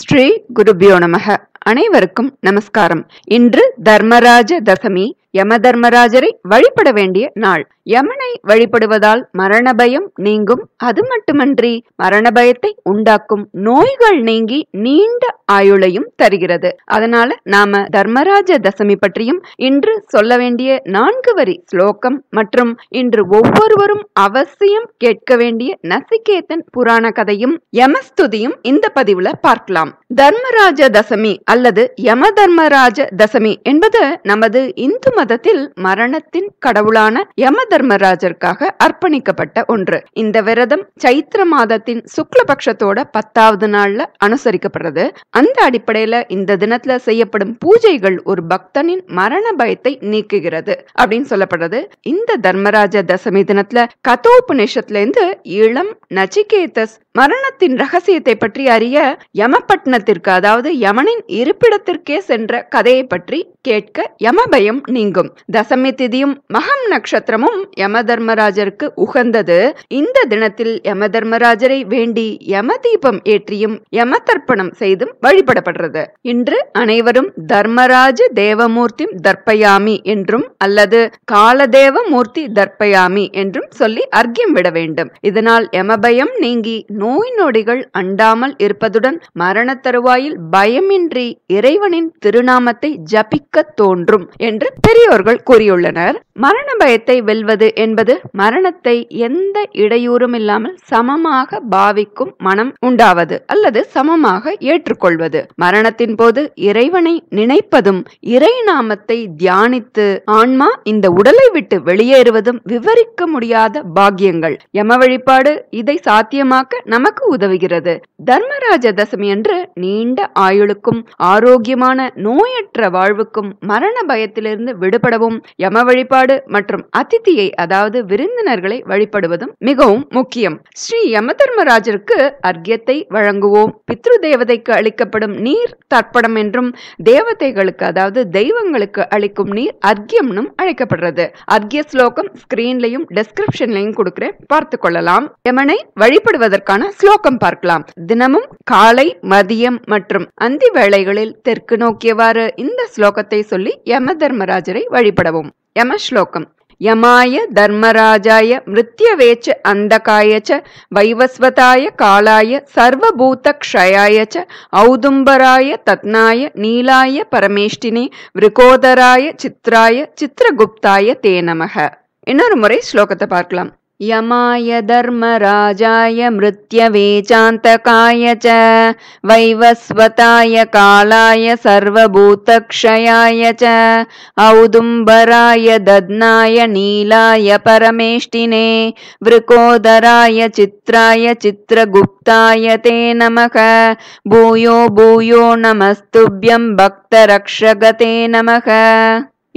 ஸ்ரீ குருபியோ நமக அனைவருக்கும் நமஸ்காரம் இன்று தர்மராஜ தசமி யமதர்மராஜரை வழிபட வேண்டிய நாள் யமனை வழிபடுவதால் மரண பயம் நீங்கும் அது மட்டுமன்றி மரண பயத்தை உண்டாக்கும் நோய்கள் நீங்கி நீண்ட ஆயுளையும் தருகிறது அதனால நாம தர்மராஜ தசமி பற்றியும் இன்று சொல்ல வேண்டிய நான்கு வரி ஸ்லோகம் மற்றும் இன்று ஒவ்வொருவரும் அவசியம் கேட்க வேண்டிய நசிகேதன் புராண கதையும் யமஸ்துதியும் இந்த பதிவுல பார்க்கலாம் தர்மராஜ தசமி அல்லது யம தர்மராஜ தசமி என்பது நமது இந்து மதத்தில் மரணத்தின் கடவுளான யம தர்மராஜருக்காக அர்ப்பணிக்கப்பட்ட ஒன்று இந்த விரதம் சைத்திர மாதத்தின் சுக்லபக்ஷத்தோட பத்தாவது நாள்ல அனுசரிக்கப்படுறது அந்த அடிப்படையில இந்த தினத்துல செய்யப்படும் பூஜைகள் ஒரு பக்தனின் மரண பயத்தை நீக்குகிறது அப்படின்னு சொல்லப்படுறது இந்த தர்மராஜ தசமி தினத்துல கதோபநிஷத்துல இருந்து இளம் நச்சிகேதஸ் மரணத்தின் ரகசியத்தை பற்றி அறிய யமப்பட்டினத்திற்கு அதாவது யமனின் இருப்பிடத்திற்கே சென்ற கதையை பற்றி கேட்க யமபயம் நீங்கும் தசமி திதியும் மகம் நட்சத்திரமும் யம தர்மராஜருக்கு உகந்தது இந்த தினத்தில் யம தர்மராஜரை வேண்டி யம தீபம் ஏற்றியும் யம தர்ப்பணம் செய்தும் வழிபடப்படுறது இன்று அனைவரும் தர்மராஜ தேவமூர்த்தி தர்ப்பயாமி என்றும் அல்லது காலதேவ மூர்த்தி தர்ப்பயாமி என்றும் சொல்லி அர்க்கியம் விட வேண்டும் இதனால் யமபயம் நீங்கி நோய் நொடிகள் அண்டாமல் இருப்பதுடன் மரண தருவாயில் பயமின்றி இறைவனின் திருநாமத்தை ஜபிக்க தோன்றும் என்று பெரியோர்கள் கூறியுள்ளனர் மரண பயத்தை வெல்வது என்பது மரணத்தை எந்த இடையூறும் இல்லாமல் சமமாக பாவிக்கும் மனம் உண்டாவது அல்லது சமமாக ஏற்றுக்கொள்வது மரணத்தின் போது இறைவனை நினைப்பதும் இறை நாமத்தை தியானித்து ஆன்மா இந்த உடலை விட்டு வெளியேறுவதும் விவரிக்க முடியாத பாக்கியங்கள் யம வழிபாடு இதை சாத்தியமாக்க நமக்கு உதவுகிறது தர்மராஜ தசமி அன்று நீண்ட ஆயுளுக்கும் ஆரோக்கியமான நோயற்ற வாழ்வுக்கும் மரண பயத்திலிருந்து விடுபடவும் யம வழிபாடு மற்றும் அதித்தியை அதாவது விருந்தினர்களை வழிபடுவதும் மிகவும் முக்கியம் ஸ்ரீ யம தர்மராஜருக்கு அர்க்கியத்தை வழங்குவோம் பித்ரு தேவதைக்கு அளிக்கப்படும் நீர் தர்ப்பணம் என்றும் தேவதைகளுக்கு அதாவது தெய்வங்களுக்கு அளிக்கும் நீர் அர்க்கியம்னும் அழைக்கப்படுறது அர்க்கிய ஸ்லோகம் ஸ்கிரீன்லையும் டெஸ்கிரிப்ஷன்லையும் கொடுக்கிறேன் பார்த்து கொள்ளலாம் யமனை வழிபடுவதற்கான தொடர்பான ஸ்லோகம் பார்க்கலாம் தினமும் காலை மதியம் மற்றும் அந்தி வேளைகளில் தெற்கு நோக்கியவாறு இந்த ஸ்லோகத்தை சொல்லி யம தர்மராஜரை வழிபடவும் யம ஸ்லோகம் யமாய தர்மராஜாய மிருத்யவேச்ச அந்தகாய ச வைவஸ்வதாய காலாய சர்வபூத க்ஷயாய ஔதும்பராய தத்னாய நீலாய பரமேஷ்டினே விருகோதராய சித்ராய சித்ரகுப்தாய தே நமக இன்னொரு முறை ஸ்லோகத்தை பார்க்கலாம் यमाय धर्मराजाय चान्तकाय च वैवस्वताय कालाय सर्वभूतक्षयाय च औदुम्बराय दध्नाय नीलाय परमेष्टिने वृकोदराय चित्राय चित्रगुप्ताय ते नमः भूयो भूयो नमस्तुभ्यं भक्तरक्षगते नमः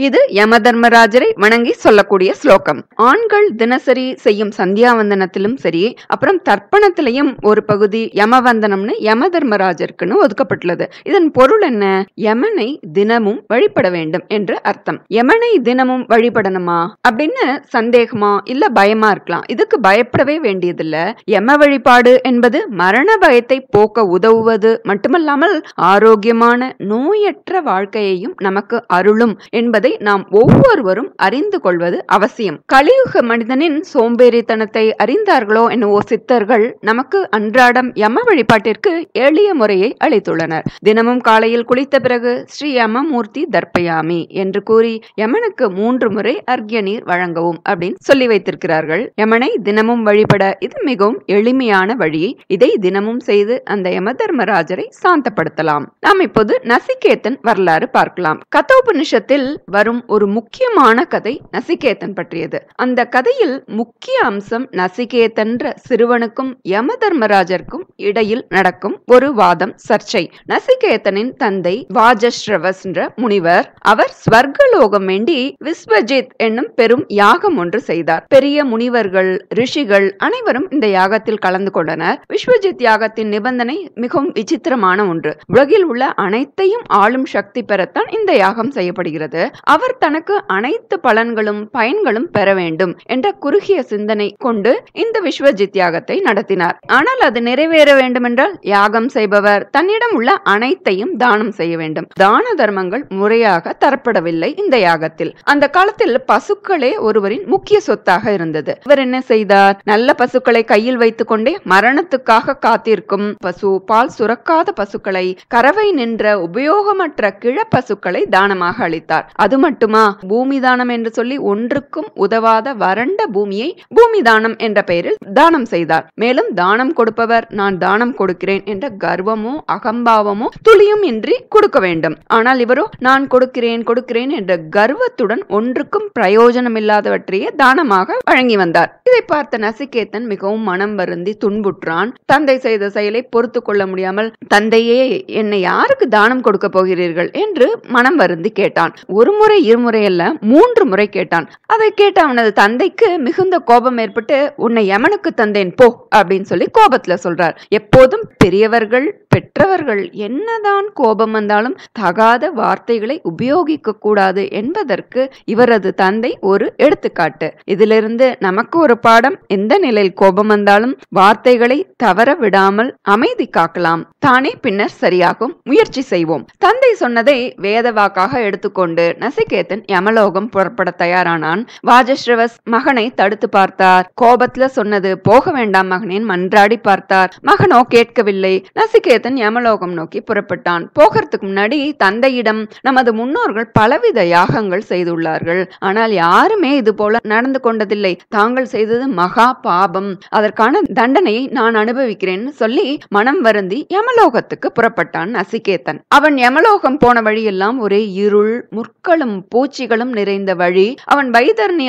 இது யமதர்மராஜரை வணங்கி சொல்லக்கூடிய ஸ்லோகம் ஆண்கள் தினசரி செய்யும் சந்தியாவந்தனத்திலும் சரி அப்புறம் தர்ப்பணத்திலையும் ஒரு பகுதி யமவந்தனம்னு யமதர்மராஜருக்குன்னு ஒதுக்கப்பட்டுள்ளது இதன் பொருள் என்ன யமனை தினமும் வழிபட வேண்டும் என்று அர்த்தம் யமனை தினமும் வழிபடணுமா அப்படின்னு சந்தேகமா இல்ல பயமா இருக்கலாம் இதுக்கு பயப்படவே வேண்டியதில்ல யம வழிபாடு என்பது மரண பயத்தை போக்க உதவுவது மட்டுமல்லாமல் ஆரோக்கியமான நோயற்ற வாழ்க்கையையும் நமக்கு அருளும் என்பது என்பதை நாம் ஒவ்வொருவரும் அறிந்து கொள்வது அவசியம் கலியுக மனிதனின் சோம்பேறித்தனத்தை அறிந்தார்களோ என்னவோ சித்தர்கள் நமக்கு அன்றாடம் யம வழிபாட்டிற்கு எளிய முறையை அளித்துள்ளனர் தினமும் காலையில் குளித்த பிறகு ஸ்ரீ யமமூர்த்தி தர்ப்பயாமி என்று கூறி யமனுக்கு மூன்று முறை அர்க்ய நீர் வழங்கவும் அப்படின்னு சொல்லி வைத்திருக்கிறார்கள் யமனை தினமும் வழிபட இது மிகவும் எளிமையான வழி இதை தினமும் செய்து அந்த யம தர்மராஜரை சாந்தப்படுத்தலாம் நாம் இப்போது நசிகேத்தன் வரலாறு பார்க்கலாம் கத்தோபனிஷத்தில் வரும் ஒரு முக்கியமான கதை நசிகேதன் பற்றியது அந்த கதையில் முக்கிய அம்சம் நசிகேதன்ற சிறுவனுக்கும் யம தர்மராஜருக்கும் இடையில் நடக்கும் ஒரு வாதம் சர்ச்சை நசிகேதனின் தந்தை வாஜஸ்ரவஸ் என்ற முனிவர் அவர் ஸ்வர்கலோகம் வேண்டி விஸ்வஜித் என்னும் பெரும் யாகம் ஒன்று செய்தார் பெரிய முனிவர்கள் ரிஷிகள் அனைவரும் இந்த யாகத்தில் கலந்து கொண்டனர் விஸ்வஜித் யாகத்தின் நிபந்தனை மிகவும் விசித்திரமான ஒன்று உலகில் உள்ள அனைத்தையும் ஆளும் சக்தி பெறத்தான் இந்த யாகம் செய்யப்படுகிறது அவர் தனக்கு அனைத்து பலன்களும் பயன்களும் பெற வேண்டும் என்ற குறுகிய சிந்தனை கொண்டு இந்த விஸ்வஜித் யாகத்தை நடத்தினார் ஆனால் அது நிறைவேற வேண்டுமென்றால் யாகம் செய்பவர் தன்னிடம் உள்ள அனைத்தையும் தானம் செய்ய வேண்டும் தான தர்மங்கள் முறையாக தரப்படவில்லை இந்த யாகத்தில் அந்த காலத்தில் பசுக்களே ஒருவரின் முக்கிய சொத்தாக இருந்தது இவர் என்ன செய்தார் நல்ல பசுக்களை கையில் வைத்துக் கொண்டே மரணத்துக்காக காத்திருக்கும் பசு பால் சுரக்காத பசுக்களை கறவை நின்ற உபயோகமற்ற கிழ பசுக்களை தானமாக அளித்தார் அது அது மட்டுமா பூமி தானம் என்று சொல்லி ஒன்றுக்கும் உதவாத வறண்ட பூமியை பூமி தானம் என்ற பெயரில் தானம் செய்தார் மேலும் தானம் கொடுப்பவர் நான் தானம் கொடுக்கிறேன் என்ற கர்வமோ அகம்பாவமோ துளியும் இன்றி கொடுக்க வேண்டும் ஆனால் இவரோ நான் கொடுக்கிறேன் கொடுக்கிறேன் என்ற கர்வத்துடன் ஒன்றுக்கும் பிரயோஜனம் இல்லாதவற்றையே தானமாக வழங்கி வந்தார் இதை பார்த்த நசிகேத்தன் மிகவும் மனம் வருந்தி துன்புற்றான் தந்தை செய்த செயலை பொறுத்து கொள்ள முடியாமல் தந்தையே என்னை யாருக்கு தானம் கொடுக்க போகிறீர்கள் என்று மனம் வருந்தி கேட்டான் ஒரு ஒருமுறை இருமுறை அல்ல மூன்று முறை கேட்டான் அதை கேட்ட அவனது தந்தைக்கு மிகுந்த கோபம் ஏற்பட்டு உன்னை யமனுக்கு தந்தேன் போ அப்படின்னு சொல்லி கோபத்துல சொல்றார் எப்போதும் பெரியவர்கள் பெற்றவர்கள் என்னதான் கோபம் வந்தாலும் தகாத வார்த்தைகளை உபயோகிக்க கூடாது என்பதற்கு இவரது தந்தை ஒரு எடுத்துக்காட்டு இதிலிருந்து நமக்கு ஒரு பாடம் எந்த நிலையில் கோபம் வந்தாலும் வார்த்தைகளை தவற விடாமல் அமைதி காக்கலாம் தானே பின்னர் சரியாகும் முயற்சி செய்வோம் தந்தை சொன்னதை வேதவாக்காக எடுத்துக்கொண்டு நசிகேதன் யமலோகம் புறப்பட தயாரானான் வாஜஸ்ரவஸ் மகனை தடுத்து பார்த்தார் கோபத்துல சொன்னது போக வேண்டாம் மகனின் மன்றாடி பார்த்தார் மகனோ கேட்கவில்லை நசிகேதன் யமலோகம் நோக்கி புறப்பட்டான் போகிறதுக்கு முன்னாடி தந்தையிடம் நமது முன்னோர்கள் பலவித யாகங்கள் செய்துள்ளார்கள் ஆனால் யாருமே இது போல நடந்து கொண்டதில்லை தாங்கள் செய்தது மகா பாபம் அதற்கான தண்டனையை நான் அனுபவிக்கிறேன் சொல்லி மனம் வருந்தி யமலோகத்துக்கு புறப்பட்டான் நசிகேதன் அவன் யமலோகம் போன வழியெல்லாம் ஒரே இருள் முற்கள புழுக்களும் பூச்சிகளும் நிறைந்த வழி அவன்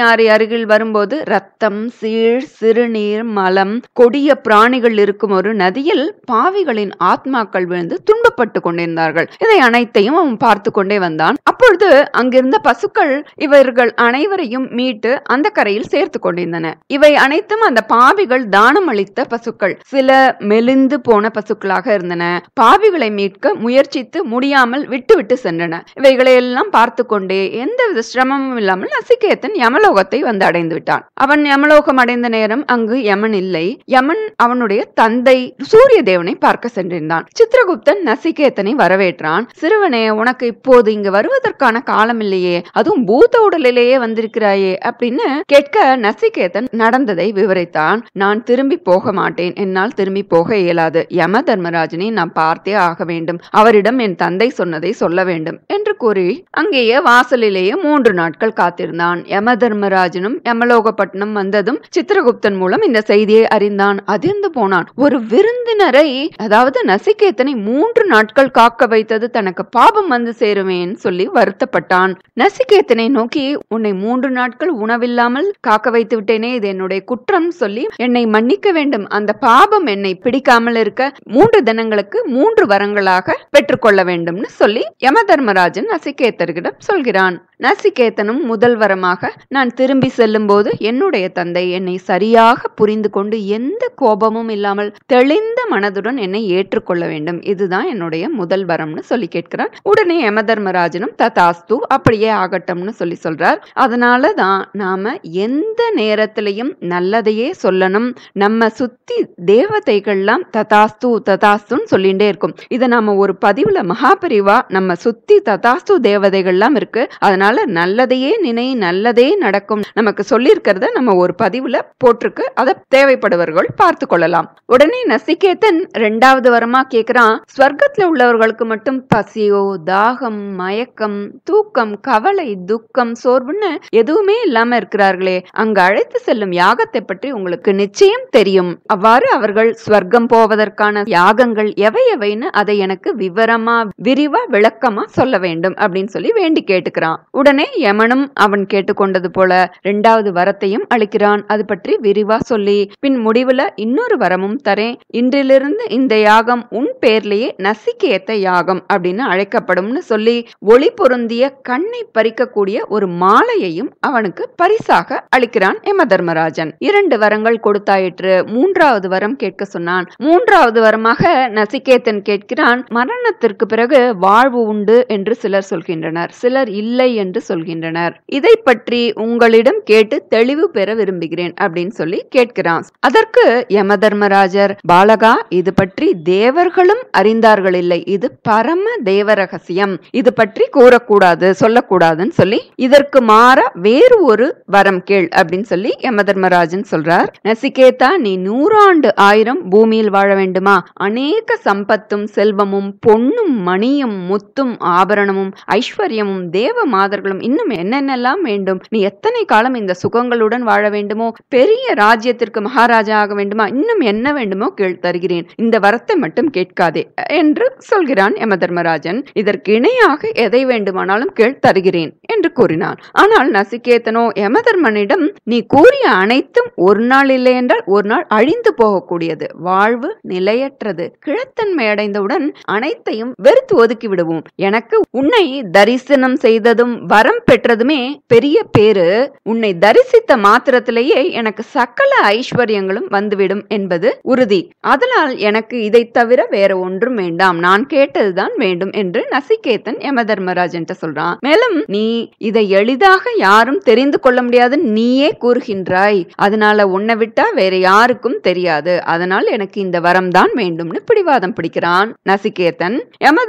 ஆறை அருகில் வரும்போது ரத்தம் சீழ் சிறுநீர் மலம் கொடிய பிராணிகள் இருக்கும் ஒரு நதியில் பாவிகளின் ஆத்மாக்கள் விழுந்து துன்பப்பட்டு கொண்டிருந்தார்கள் இதை அனைத்தையும் அவன் பார்த்து கொண்டே வந்தான் அப்பொழுது அங்கிருந்த பசுக்கள் இவர்கள் அனைவரையும் மீட்டு அந்த கரையில் சேர்த்து கொண்டிருந்தன இவை அனைத்தும் அந்த பாவிகள் தானம் அளித்த பசுக்கள் சில மெலிந்து போன பசுக்களாக இருந்தன பாவிகளை மீட்க முயற்சித்து முடியாமல் விட்டுவிட்டு சென்றன இவைகளை எல்லாம் பார்த்து கொண்டு கொண்டே எந்தவித சிரமமும் இல்லாமல் நசிகேத்தன் யமலோகத்தை வந்து அடைந்து விட்டான் அவன் யமலோகம் அடைந்த நேரம் அங்கு யமன் இல்லை யமன் அவனுடைய தந்தை சூரிய தேவனை பார்க்க சென்றிருந்தான் சித்திரகுப்தன் நசிகேத்தனை வரவேற்றான் சிறுவனே உனக்கு இப்போது இங்கு வருவதற்கான காலம் இல்லையே அதுவும் பூத்த உடலிலேயே வந்திருக்கிறாயே அப்படின்னு கேட்க நசிகேதன் நடந்ததை விவரித்தான் நான் திரும்பி போக மாட்டேன் என்னால் திரும்பி போக இயலாது யம தர்மராஜனை நான் பார்த்தே ஆக வேண்டும் அவரிடம் என் தந்தை சொன்னதை சொல்ல வேண்டும் என்று கூறி அங்கேயே வாசலிலேயே மூன்று நாட்கள் காத்திருந்தான் யம தர்மராஜனும் யமலோகப்பட்டினம் வந்ததும் சித்திரகுப்தன் மூலம் இந்த செய்தியை அறிந்தான் அதிர்ந்து போனான் ஒரு விருந்தினரை அதாவது நசிகேத்தனை மூன்று நாட்கள் காக்க வைத்தது தனக்கு பாபம் வந்து சேருவேன் சொல்லி வருத்தப்பட்டான் நசிகேத்தனை நோக்கி உன்னை மூன்று நாட்கள் உணவில்லாமல் காக்க வைத்து விட்டேனே இது என்னுடைய குற்றம் சொல்லி என்னை மன்னிக்க வேண்டும் அந்த பாபம் என்னை பிடிக்காமல் இருக்க மூன்று தினங்களுக்கு மூன்று வரங்களாக பெற்றுக்கொள்ள வேண்டும்னு சொல்லி யம தர்மராஜன் நசிகேத்தர்களிடம் சொல்கிறான் நசிகேத்தனும் முதல்வரமாக நான் திரும்பி செல்லும்போது என்னுடைய தந்தை என்னை சரியாக புரிந்து கொண்டு எந்த கோபமும் இல்லாமல் தெளிந்த மனதுடன் என்னை ஏற்றுக்கொள்ள வேண்டும் இதுதான் என்னுடைய முதல் வரம்னு சொல்லி கேட்கிறான் உடனே யமதர்மராஜனும் ததாஸ்து அப்படியே ஆகட்டும்னு சொல்லி சொல்றார் அதனால தான் நாம எந்த நேரத்திலையும் நல்லதையே சொல்லணும் நம்ம சுத்தி தேவதைகள்லாம் ததாஸ்து ததாஸ்துன்னு சொல்லிட்டே இருக்கும் இதை நாம ஒரு பதிவுல மகாபரிவா நம்ம சுத்தி ததாஸ்து தேவதைகள்லாம் இருக்கு அதனால நல்லதையே நினை நல்லதே நடக்கும் நமக்கு சொல்லியிருக்கிறத நம்ம ஒரு பதிவுல போட்டிருக்கு அதை தேவைப்படுவர்கள் பார்த்து கொள்ளலாம் உடனே நசிகேத்தன் ரெண்டாவது வரமா கேக்குறான் ஸ்வர்க்கத்துல உள்ளவர்களுக்கு மட்டும் பசியோ தாகம் மயக்கம் தூக்கம் கவலை துக்கம் சோர்வுன்னு எதுவுமே இல்லாம இருக்கிறார்களே அங்கு அழைத்து செல்லும் யாகத்தை பற்றி உங்களுக்கு நிச்சயம் தெரியும் அவ்வாறு அவர்கள் ஸ்வர்க்கம் போவதற்கான யாகங்கள் எவை எவைன்னு அதை எனக்கு விவரமா விரிவா விளக்கமா சொல்ல வேண்டும் அப்படின்னு சொல்லி வேண்டி கேட்டுக்கிறான் உடனே யமனும் அவன் கேட்டுக்கொண்டது போல இரண்டாவது வரத்தையும் அளிக்கிறான் அது பற்றி விரிவா சொல்லி பின் முடிவுல இன்னொரு வரமும் தரேன் இன்றிலிருந்து இந்த யாகம் உன் பேர்லேயே நசிக்கேத்த யாகம் அப்படின்னு அழைக்கப்படும்னு சொல்லி ஒளி பொருந்திய கண்ணை பறிக்கக்கூடிய ஒரு மாலையையும் அவனுக்கு பரிசாக அளிக்கிறான் எம தர்மராஜன் இரண்டு வரங்கள் கொடுத்தாயிற்று மூன்றாவது வரம் கேட்க சொன்னான் மூன்றாவது வரமாக நசிகேத்தன் கேட்கிறான் மரணத்திற்கு பிறகு வாழ்வு உண்டு என்று சிலர் சொல்கின்றனர் சிலர் சிலர் இல்லை என்று சொல்கின்றனர் இதை பற்றி உங்களிடம் கேட்டு தெளிவு பெற விரும்புகிறேன் அப்படின்னு சொல்லி கேட்கிறான் அதற்கு யம தர்மராஜர் பாலகா இது பற்றி தேவர்களும் அறிந்தார்கள் இல்லை இது பரம தேவ ரகசியம் இது பற்றி கூறக்கூடாது சொல்லக்கூடாதுன்னு சொல்லி இதற்கு மாற வேறு ஒரு வரம் கேள் அப்படின்னு சொல்லி யம தர்மராஜன் சொல்றார் நசிகேதா நீ நூறாண்டு ஆயிரம் பூமியில் வாழ வேண்டுமா அநேக சம்பத்தும் செல்வமும் பொண்ணும் மணியும் முத்தும் ஆபரணமும் ஐஸ்வர்யமும் தேவ மாதர்களும் இன்னும் என்னென்னலாம் வேண்டும் நீ எத்தனை காலம் இந்த சுகங்களுடன் வாழ வேண்டுமோ பெரிய ராஜ்யத்திற்கு மகாராஜா ஆக வேண்டுமா இன்னும் என்ன வேண்டுமோ கேள் தருகிறேன் இந்த வரத்தை மட்டும் கேட்காதே என்று சொல்கிறான் தர்மராஜன் இதற்கு இணையாக எதை வேண்டுமானாலும் கேள் தருகிறேன் என்று கூறினான் ஆனால் நசிகேதனோ தர்மனிடம் நீ கூறிய அனைத்தும் ஒரு நாள் இல்லை என்றால் ஒரு நாள் அழிந்து போகக்கூடியது வாழ்வு நிலையற்றது கிழத்தன்மை அடைந்தவுடன் அனைத்தையும் வெறுத்து ஒதுக்கி விடுவோம் எனக்கு உன்னை தரிசனம் செய்ததும் வரம் பெற்றதுமே பெரிய பேரு உன்னை தரிசித்த மாத்திரத்திலேயே எனக்கு சகல ஐஸ்வர்யங்களும் வந்துவிடும் என்பது உறுதி அதனால் எனக்கு இதை தவிர வேற ஒன்றும் வேண்டாம் நான் கேட்டதுதான் வேண்டும் என்று நசிகேதன் யமதர்மராஜ் தர்மராஜன் சொல்றான் மேலும் நீ இதை எளிதாக யாரும் தெரிந்து கொள்ள முடியாது நீயே கூறுகின்றாய் அதனால உன்னை விட்டா வேற யாருக்கும் தெரியாது அதனால் எனக்கு இந்த வரம் தான் வேண்டும்னு பிடிவாதம் பிடிக்கிறான் நசிகேதன்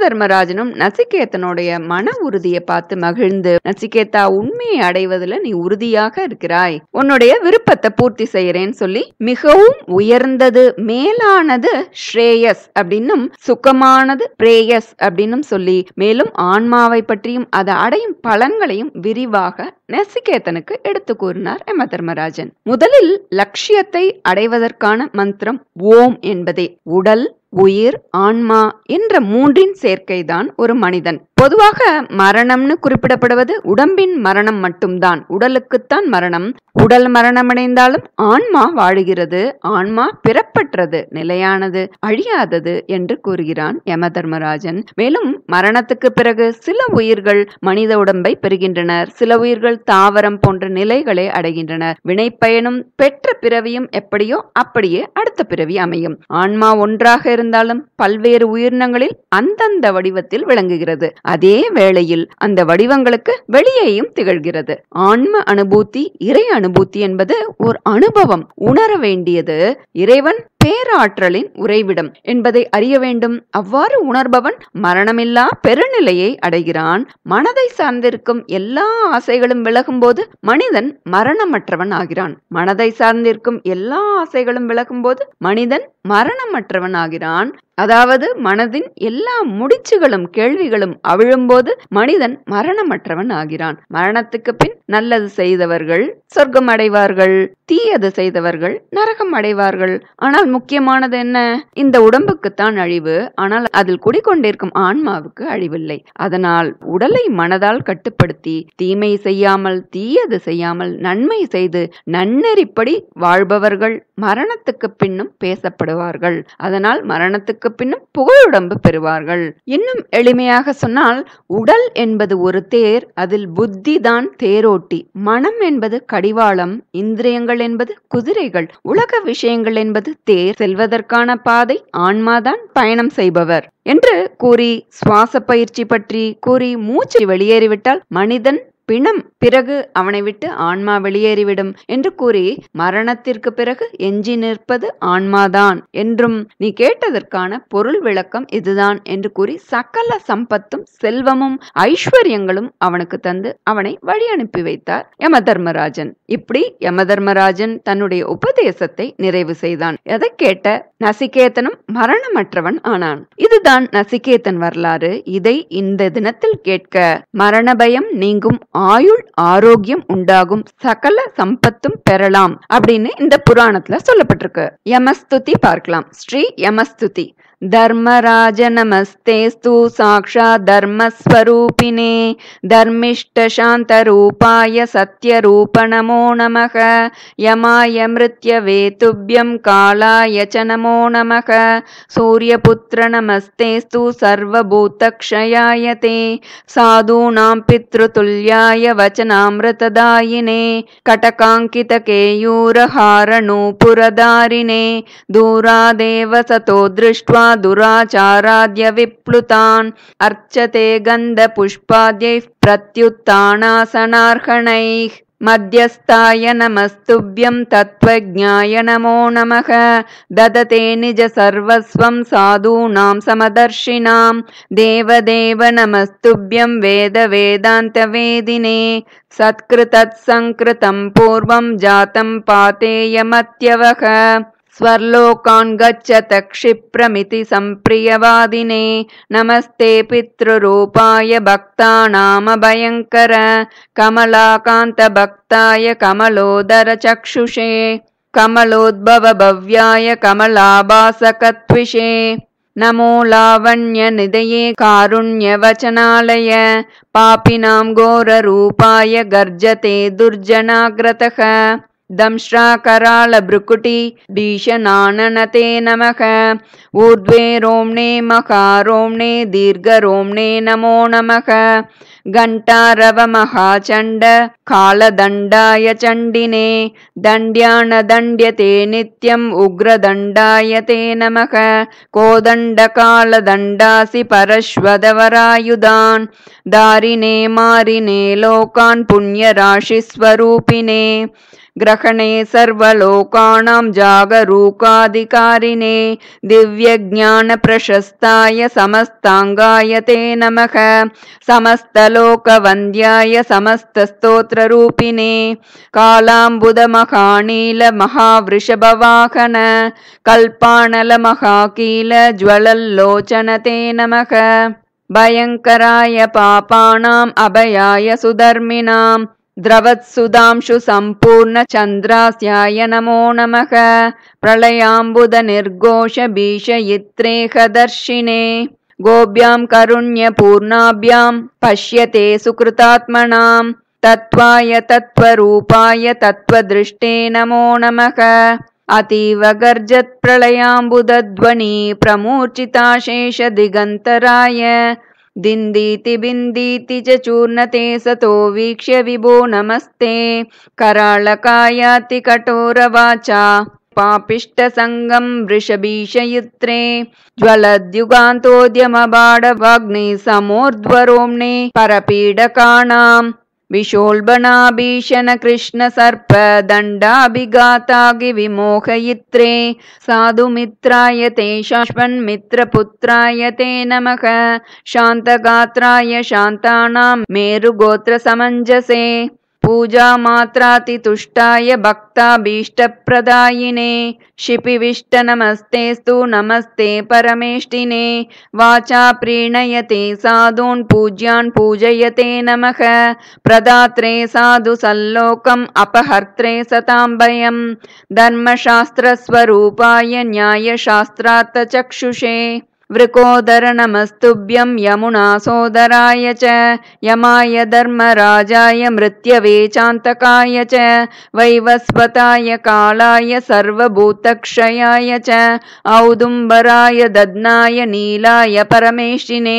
தர்மராஜனும் நசிகேதனுடைய மன உறுதியை பார்த்து பார்த்து மகிழ்ந்து நச்சிகேதா உண்மையை அடைவதில் நீ உறுதியாக இருக்கிறாய் உன்னுடைய விருப்பத்தை பூர்த்தி செய்யறேன்னு சொல்லி மிகவும் உயர்ந்தது மேலானது ஸ்ரேயஸ் அப்படின்னும் சுகமானது பிரேயஸ் அப்படின்னும் சொல்லி மேலும் ஆன்மாவை பற்றியும் அதை அடையும் பலன்களையும் விரிவாக நசிகேத்தனுக்கு எடுத்து கூறினார் எம தர்மராஜன் முதலில் லட்சியத்தை அடைவதற்கான மந்திரம் ஓம் என்பதே உடல் உயிர் ஆன்மா என்ற மூன்றின் சேர்க்கைதான் ஒரு மனிதன் பொதுவாக மரணம்னு குறிப்பிடப்படுவது உடம்பின் மரணம் மட்டும்தான் உடலுக்குத்தான் மரணம் உடல் மரணமடைந்தாலும் ஆன்மா வாழுகிறது ஆன்மா பிறப்பற்றது நிலையானது அழியாதது என்று கூறுகிறான் யம தர்மராஜன் மேலும் மரணத்துக்கு பிறகு சில உயிர்கள் மனித உடம்பை பெறுகின்றனர் சில உயிர்கள் தாவரம் போன்ற நிலைகளை அடைகின்றனர் வினைப்பயனும் பெற்ற பிறவியும் எப்படியோ அப்படியே அடுத்த பிறவி அமையும் ஆன்மா ஒன்றாக இருந்தாலும் பல்வேறு உயிரினங்களில் அந்தந்த வடிவத்தில் விளங்குகிறது அதே வேளையில் அந்த வடிவங்களுக்கு வெளியேயும் திகழ்கிறது ஆன்ம அனுபூத்தி இறை அனுபூத்தி என்பது ஒரு அனுபவம் உணர வேண்டியது இறைவன் பேராற்றலின் உறைவிடம் என்பதை அறிய வேண்டும் அவ்வாறு உணர்பவன் மரணமில்லா பெருநிலையை அடைகிறான் மனதை சார்ந்திருக்கும் எல்லா ஆசைகளும் போது மனிதன் மரணமற்றவன் ஆகிறான் மனதை சார்ந்திருக்கும் எல்லா ஆசைகளும் போது மனிதன் மரணமற்றவன் ஆகிறான் அதாவது மனதின் எல்லா முடிச்சுகளும் கேள்விகளும் அவிழும்போது மனிதன் மரணமற்றவன் ஆகிறான் மரணத்துக்கு பின் நல்லது செய்தவர்கள் சொர்க்கம் அடைவார்கள் தீயது செய்தவர்கள் நரகம் அடைவார்கள் ஆனால் முக்கியமானது என்ன இந்த உடம்புக்குத்தான் அழிவு ஆனால் அதில் குடிக்கொண்டிருக்கும் ஆன்மாவுக்கு அழிவில்லை அதனால் உடலை மனதால் கட்டுப்படுத்தி தீமை செய்யாமல் தீயது செய்யாமல் நன்மை செய்து நன்னெறிப்படி வாழ்பவர்கள் மரணத்துக்கு பின்னும் பேசப்படுவார்கள் அதனால் மரணத்துக்கு பின்னும் புகழுடம்பு பெறுவார்கள் இன்னும் எளிமையாக சொன்னால் உடல் என்பது ஒரு தேர் அதில் புத்தி தான் தேரோட்டி மனம் என்பது கடிவாளம் இந்திரியங்கள் என்பது குதிரைகள் உலக விஷயங்கள் என்பது தேர் நேர் செல்வதற்கான பாதை ஆன்மாதான் பயணம் செய்பவர் என்று கூறி சுவாச பயிற்சி பற்றி கூறி மூச்சு வெளியேறிவிட்டால் மனிதன் பிணம் பிறகு அவனை விட்டு ஆன்மா வெளியேறிவிடும் என்று கூறி மரணத்திற்கு பிறகு எஞ்சி நிற்பது ஆன்மாதான் என்றும் நீ கேட்டதற்கான பொருள் விளக்கம் இதுதான் என்று கூறி சகல சம்பத்தும் செல்வமும் ஐஸ்வர்யங்களும் அவனுக்கு தந்து அவனை வழி அனுப்பி வைத்தார் யம தர்மராஜன் இப்படி யம தர்மராஜன் தன்னுடைய உபதேசத்தை நிறைவு செய்தான் எதை கேட்ட நசிகேதனும் மரணமற்றவன் ஆனான் இதுதான் நசிகேதன் வரலாறு இதை இந்த தினத்தில் கேட்க மரண பயம் நீங்கும் ஆயுள் ஆரோக்கியம் உண்டாகும் சகல சம்பத்தும் பெறலாம் அப்படின்னு இந்த புராணத்துல சொல்லப்பட்டிருக்கு யமஸ்துதி பார்க்கலாம் ஸ்ரீ யமஸ்துதி धर्मराज नमस्तेस्तु साक्षाद्धर्मस्वरूपिणे धर्मिष्टशान्तरूपाय सत्यरूप नमः यमाय मृत्यवेतुभ्यं कालाय च नमो नमः सूर्यपुत्र नमस्तेस्तु सर्वभूतक्षयाय ते साधूनां पितृतुल्याय वचनामृतदायिने कटकाङ्कितकेयूरहारणूपुरदारिणे दूरादेव सतो दृष्ट्वा दुराचाराद्य विप्लुतान् अर्चते गन्धपुष्पाद्यैः प्रत्युत्थानासनार्हणैः मध्यस्थाय नमस्तुभ्यं तत्त्वज्ञाय नमो नमः ददते निज सर्वस्वं साधूनां समदर्शिनां देवदेव नमस्तुभ्यं वेदवेदान्तवेदिने सत्कृतत्संकृतम् पूर्वं जातं पातेयमत्यवः स्वर्लोकान् गच्छत क्षिप्रमिति सम्प्रियवादिने नमस्ते पितृरूपाय भक्तानामभयङ्कर कमलाकान्तभक्ताय कमलोदरचक्षुषे कमलोद्भवभव्याय कमलाभासकत्विषे नमो लावण्यनिदये कारुण्यवचनालय पापिनाम् घोररूपाय गर्जते दुर्जनाग्रतः दंश्राकरालभ्रुकुटी भीषणाननते नमः ऊर्ध्वे रोम्णे मकारोम्णे दीर्घरोम्णे नमो नमः घण्टारवमहाचण्ड कालदण्डाय चण्डिने दण्ड्यानदण्ड्यते नित्यम् उग्रदण्डाय ते नमः कोदण्डकालदण्डासि परश्वदवरायुधान् दारिणे मारिणे लोकान् पुण्यराशिस्वरूपिणे ग्रहणे सर्वलोकानां जागरूकाधिकारिणे दिव्यज्ञानप्रशस्ताय समस्ताङ्गाय ते नमः समस्तलोकवन्द्याय समस्तस्तोत्ररूपिणे कालाम्बुदमहानीलमहावृषभवाहन महावृषभवाहन ज्वलल्लोचन ते नमः भयङ्कराय पापानाम् अभयाय सुधर्मिणाम् द्रवत्सुधांशु सम्पूर्णचन्द्रास्याय नमो नमः प्रलयाम्बुद निर्घोषभीषयित्रेहदर्शिने गोभ्याम् करुण्य पूर्णाभ्याम् पश्यते सुकृतात्मनाम् तत्त्वाय तत्त्वरूपाय तत्त्वदृष्टे नमो नमः अतीव गर्जत्प्रलयाम्बुदध्वनि दिन्दीति बिन्दीति च चूर्णते सतो वीक्ष्य विभो नमस्ते कराळकायाति कठोरवाचा पापिष्टसङ्गम् वृषभीषयित्रे ज्वलद्युगान्तोद्यमबाढवाग्ने समूर्ध्वरोम्णे परपीडकाणाम् विशोल्बणाभीषणकृष्णसर्पदण्डाभिघातागि विमोहयित्रे साधुमित्राय ते शाश्वन्मित्रपुत्राय ते नमः शान्तगात्राय शान्तानां मेरुगोत्रसमञ्जसे पूजा पूजामात्रातितुष्टाय भक्ताभीष्टप्रदायिने नमस्तेस्तु नमस्ते परमेष्टिने वाचा प्रीणयते साधून् पूज्यान् पूजयते नमः प्रदात्रे साधु सल्लोकम् अपहर्त्रे सताम्बयं धर्मशास्त्रस्वरूपाय न्यायशास्त्रात्त चक्षुषे वृकोदर नमस्तुभ्यं सोदराय च यमाय धर्मराजाय चान्तकाय च वैवस्वताय कालाय सर्वभूतक्षयाय च औदुम्बराय दध्नाय नीलाय परमेशिने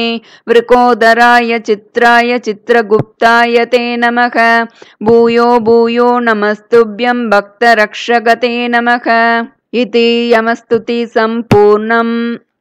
वृकोदराय चित्राय चित्रगुप्ताय ते नमः भूयो भूयो नमस्तुभ्यं भक्तरक्षगते नमः इति यमस्तुति सम्पूर्णम्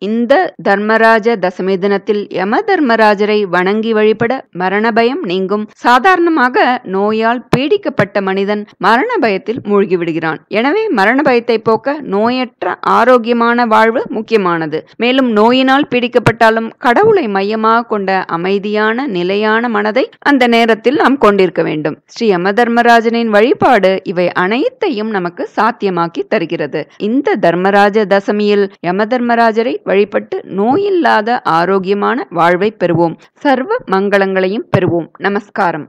இந்த தர்மராஜ தசமி தினத்தில் யம தர்மராஜரை வணங்கி வழிபட மரண பயம் நீங்கும் சாதாரணமாக நோயால் பீடிக்கப்பட்ட மனிதன் மரண பயத்தில் மூழ்கிவிடுகிறான் எனவே மரண பயத்தை போக்க நோயற்ற ஆரோக்கியமான வாழ்வு முக்கியமானது மேலும் நோயினால் பீடிக்கப்பட்டாலும் கடவுளை மையமாக கொண்ட அமைதியான நிலையான மனதை அந்த நேரத்தில் நாம் கொண்டிருக்க வேண்டும் ஸ்ரீ யம தர்மராஜனின் வழிபாடு இவை அனைத்தையும் நமக்கு சாத்தியமாக்கி தருகிறது இந்த தர்மராஜ தசமியில் யம தர்மராஜரை வழிபட்டு நோயில்லாத ஆரோக்கியமான வாழ்வை பெறுவோம் சர்வ மங்களங்களையும் பெறுவோம் நமஸ்காரம்